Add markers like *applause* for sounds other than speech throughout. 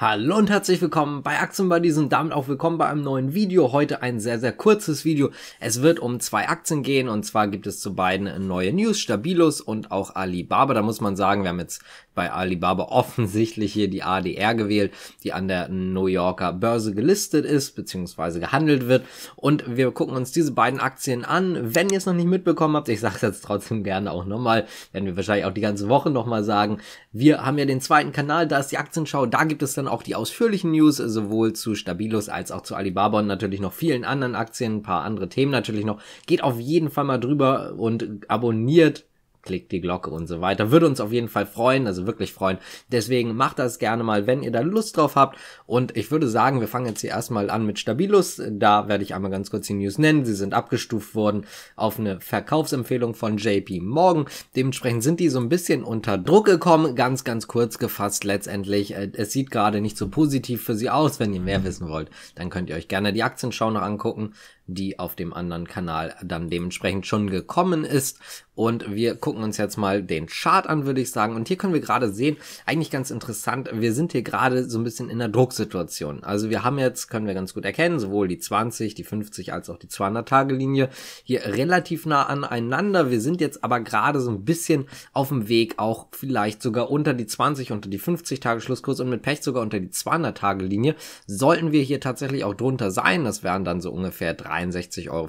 Hallo und herzlich willkommen bei Aktien bei diesem damit auch willkommen bei einem neuen Video. Heute ein sehr, sehr kurzes Video. Es wird um zwei Aktien gehen und zwar gibt es zu beiden neue News, Stabilus und auch Alibaba. Da muss man sagen, wir haben jetzt bei Alibaba *laughs* offensichtlich hier die ADR gewählt, die an der New Yorker Börse gelistet ist bzw. gehandelt wird. Und wir gucken uns diese beiden Aktien an. Wenn ihr es noch nicht mitbekommen habt, ich sage es jetzt trotzdem gerne auch nochmal, werden wir wahrscheinlich auch die ganze Woche nochmal sagen. Wir haben ja den zweiten Kanal, da ist die Aktienschau, da gibt es dann dann auch die ausführlichen News, äh, sowohl zu Stabilus als auch zu Alibaba und natürlich noch vielen anderen Aktien, ein paar andere Themen natürlich noch. Geht auf jeden Fall mal drüber und abonniert klickt die Glocke und so weiter. Würde uns auf jeden Fall freuen, also wirklich freuen. Deswegen macht das gerne mal, wenn ihr da Lust drauf habt. Und ich würde sagen, wir fangen jetzt hier erstmal an mit Stabilus. Da werde ich einmal ganz kurz die News nennen. Sie sind abgestuft worden auf eine Verkaufsempfehlung von JP Morgan. Dementsprechend sind die so ein bisschen unter Druck gekommen. Ganz, ganz kurz gefasst letztendlich. Äh, es sieht gerade nicht so positiv für sie aus. Wenn ihr mehr wissen wollt, dann könnt ihr euch gerne die Aktienschau noch angucken die auf dem anderen Kanal dann dementsprechend schon gekommen ist. Und wir gucken uns jetzt mal den Chart an, würde ich sagen. Und hier können wir gerade sehen, eigentlich ganz interessant, wir sind hier gerade so ein bisschen in der Drucksituation. Also wir haben jetzt, können wir ganz gut erkennen, sowohl die 20, die 50 als auch die 200-Tage-Linie hier relativ nah aneinander. Wir sind jetzt aber gerade so ein bisschen auf dem Weg, auch vielleicht sogar unter die 20, unter die 50-Tage-Schlusskurs und mit Pech sogar unter die 200-Tage-Linie. Sollten wir hier tatsächlich auch drunter sein, das wären dann so ungefähr drei 63,35 Euro,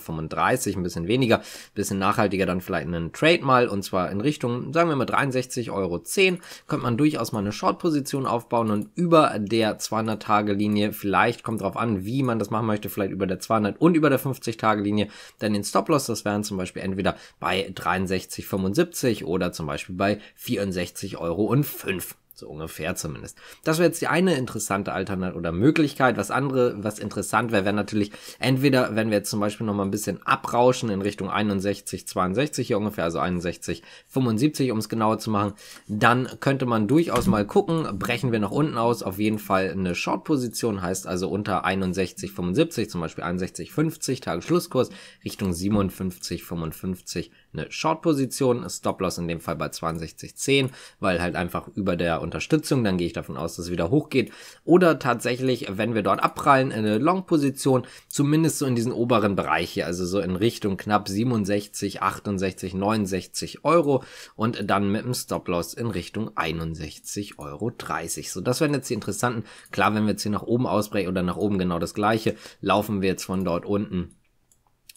ein bisschen weniger, ein bisschen nachhaltiger dann vielleicht einen Trade mal und zwar in Richtung, sagen wir mal 63,10 Euro, könnte man durchaus mal eine Short-Position aufbauen und über der 200-Tage-Linie, vielleicht kommt drauf an, wie man das machen möchte, vielleicht über der 200 und über der 50-Tage-Linie, dann den Stop-Loss, das wären zum Beispiel entweder bei 63,75 oder zum Beispiel bei 64,05 Euro. So ungefähr zumindest. Das wäre jetzt die eine interessante Alternative oder Möglichkeit. Was andere, was interessant wäre, wäre natürlich entweder, wenn wir jetzt zum Beispiel nochmal ein bisschen abrauschen in Richtung 61, 62 hier ungefähr, also 61, 75, um es genauer zu machen, dann könnte man durchaus mal gucken, brechen wir nach unten aus, auf jeden Fall eine Short-Position, heißt also unter 61, 75, zum Beispiel 61, 50, Tagesschlusskurs, Richtung 57, 55, eine Short-Position, ist Stop-Loss in dem Fall bei 62,10, weil halt einfach über der Unterstützung, dann gehe ich davon aus, dass es wieder hochgeht. Oder tatsächlich, wenn wir dort abprallen, eine Long-Position, zumindest so in diesen oberen Bereich hier, also so in Richtung knapp 67, 68, 69 Euro und dann mit dem Stop-Loss in Richtung 61,30 Euro. So, das wären jetzt die interessanten. Klar, wenn wir jetzt hier nach oben ausbrechen oder nach oben genau das gleiche, laufen wir jetzt von dort unten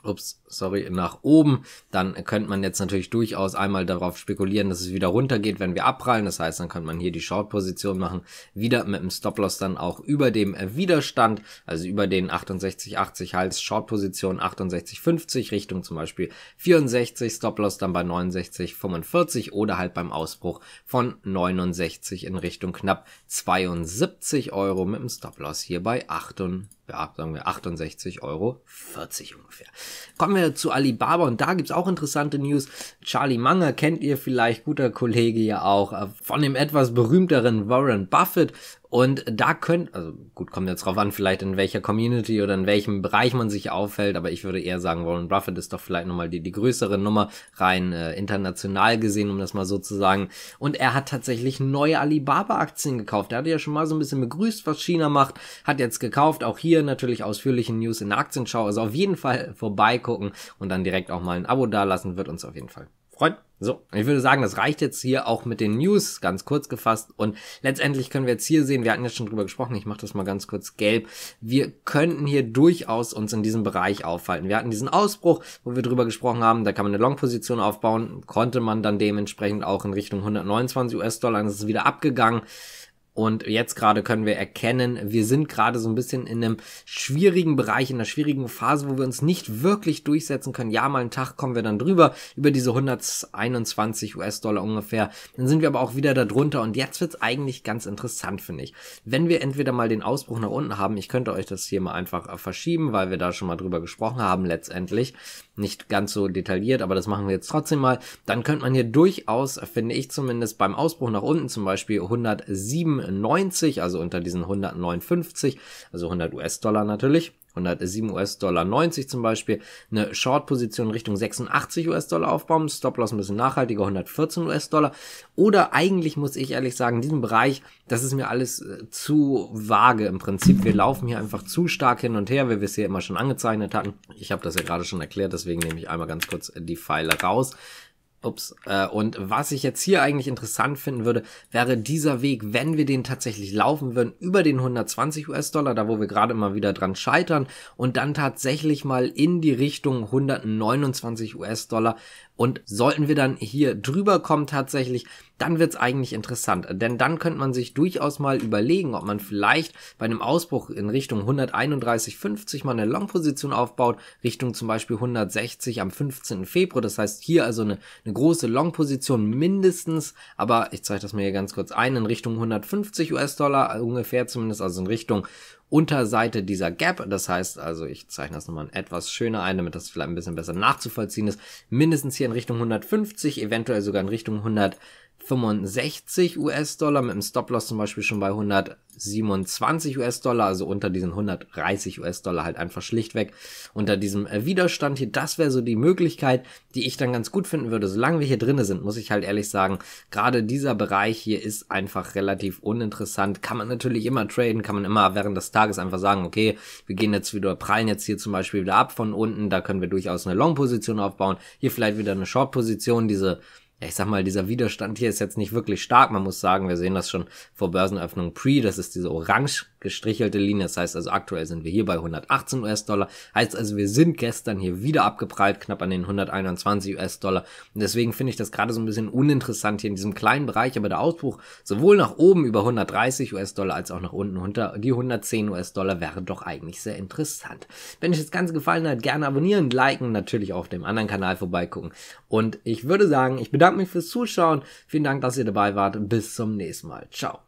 ups, sorry, nach oben, dann könnte man jetzt natürlich durchaus einmal darauf spekulieren, dass es wieder runtergeht, wenn wir abprallen. Das heißt, dann könnte man hier die Short-Position machen, wieder mit dem Stop-Loss dann auch über dem äh, Widerstand, also über den 68,80 Hals, Short-Position 68,50 Richtung zum Beispiel 64, Stop-Loss dann bei 69,45 oder halt beim Ausbruch von 69 in Richtung knapp 72 Euro mit dem Stop-Loss hier bei 8 ja, sagen wir 68,40 Euro ungefähr. Kommen wir zu Alibaba und da gibt's auch interessante News. Charlie Munger kennt ihr vielleicht, guter Kollege ja auch, äh, von dem etwas berühmteren Warren Buffett und da könnt, also gut, kommt jetzt drauf an, vielleicht in welcher Community oder in welchem Bereich man sich aufhält, aber ich würde eher sagen, Warren Buffett ist doch vielleicht nochmal die, die größere Nummer, rein äh, international gesehen, um das mal so zu sagen. Und er hat tatsächlich neue Alibaba-Aktien gekauft. Er hatte ja schon mal so ein bisschen begrüßt, was China macht, hat jetzt gekauft, auch hier natürlich ausführliche News in der Aktienschau. Also auf jeden Fall vorbeigucken und dann direkt auch mal ein Abo dalassen, wird uns auf jeden Fall Freund. So, ich würde sagen, das reicht jetzt hier auch mit den News, ganz kurz gefasst. Und letztendlich können wir jetzt hier sehen, wir hatten ja schon drüber gesprochen, ich mache das mal ganz kurz gelb. Wir könnten hier durchaus uns in diesem Bereich aufhalten. Wir hatten diesen Ausbruch, wo wir drüber gesprochen haben, da kann man eine Long-Position aufbauen, konnte man dann dementsprechend auch in Richtung 129 US-Dollar, das ist wieder abgegangen. Und jetzt gerade können wir erkennen, wir sind gerade so ein bisschen in einem schwierigen Bereich, in einer schwierigen Phase, wo wir uns nicht wirklich durchsetzen können. Ja, mal einen Tag kommen wir dann drüber, über diese 121 US-Dollar ungefähr. Dann sind wir aber auch wieder da drunter. Und jetzt wird's eigentlich ganz interessant, finde ich. Wenn wir entweder mal den Ausbruch nach unten haben, ich könnte euch das hier mal einfach äh, verschieben, weil wir da schon mal drüber gesprochen haben letztendlich. Nicht ganz so detailliert, aber das machen wir jetzt trotzdem mal. Dann könnte man hier durchaus, finde ich zumindest, beim Ausbruch nach unten zum Beispiel 107 190, also unter diesen 159, also 100 US-Dollar natürlich. 107 US-Dollar 90 zum Beispiel, eine Short-Position Richtung 86 US-Dollar aufbauen, Stop-Loss ein bisschen nachhaltiger, 114 US-Dollar. Oder eigentlich muss ich ehrlich sagen, diesen Bereich, das ist mir alles äh, zu vage im Prinzip. Wir laufen hier einfach zu stark hin und her, wie wir es hier immer schon angezeichnet hatten. Ich habe das ja gerade schon erklärt, deswegen nehme ich einmal ganz kurz äh, die Pfeile raus. Ups. Äh, und was ich jetzt hier eigentlich interessant finden würde, wäre dieser Weg, wenn wir den tatsächlich laufen würden, über den 120 US-Dollar, da wo wir gerade mal wieder dran scheitern, und dann tatsächlich mal in die Richtung 129 US-Dollar, und sollten wir dann hier drüber kommen tatsächlich, dann wird's eigentlich interessant. Denn dann könnte man sich durchaus mal überlegen, ob man vielleicht bei einem Ausbruch in Richtung 131,50 mal eine Long-Position aufbaut, Richtung zum Beispiel 160 am 15. Februar. Das heißt hier also eine, eine große Long-Position mindestens, aber ich zeige das mir hier ganz kurz ein, in Richtung 150 US-Dollar äh, ungefähr zumindest, also in Richtung Unterseite dieser Gap. Das heißt also, ich zeichne das nochmal etwas schöner ein, damit das vielleicht ein bisschen besser nachzuvollziehen ist. Mindestens hier in Richtung 150, eventuell sogar in Richtung 100. 65 US-Dollar, mit einem Stop-Loss zum Beispiel schon bei 127 US-Dollar, also unter diesen 130 US-Dollar halt einfach schlichtweg unter diesem äh, Widerstand hier. Das wäre so die Möglichkeit, die ich dann ganz gut finden würde. Solange wir hier drinne sind, muss ich halt ehrlich sagen, gerade dieser Bereich hier ist einfach relativ uninteressant. Kann man natürlich immer traden, kann man immer während des Tages einfach sagen, okay, wir gehen jetzt wieder, prallen jetzt hier zum Beispiel wieder ab von unten, da können wir durchaus eine Long-Position aufbauen, hier vielleicht wieder eine Short-Position, diese ja, ich sag mal, dieser Widerstand hier ist jetzt nicht wirklich stark. Man muss sagen, wir sehen das schon vor Börsenöffnung Pre, das ist diese orange gestrichelte Linie. Das heißt also, aktuell sind wir hier bei 118 US-Dollar. Heißt also, wir sind gestern hier wieder abgeprallt, knapp an den 121 US-Dollar. Und deswegen finde ich das gerade so ein bisschen uninteressant hier in diesem kleinen Bereich. Aber der Ausbruch sowohl nach oben über 130 US-Dollar als auch nach unten unter die 110 US-Dollar wäre doch eigentlich sehr interessant. Wenn euch das Ganze gefallen hat, gerne abonnieren, liken, natürlich auch auf dem anderen Kanal vorbeigucken. Und ich würde sagen, ich bedanke mich fürs Zuschauen. Vielen Dank, dass ihr dabei wart. Bis zum nächsten Mal. Ciao.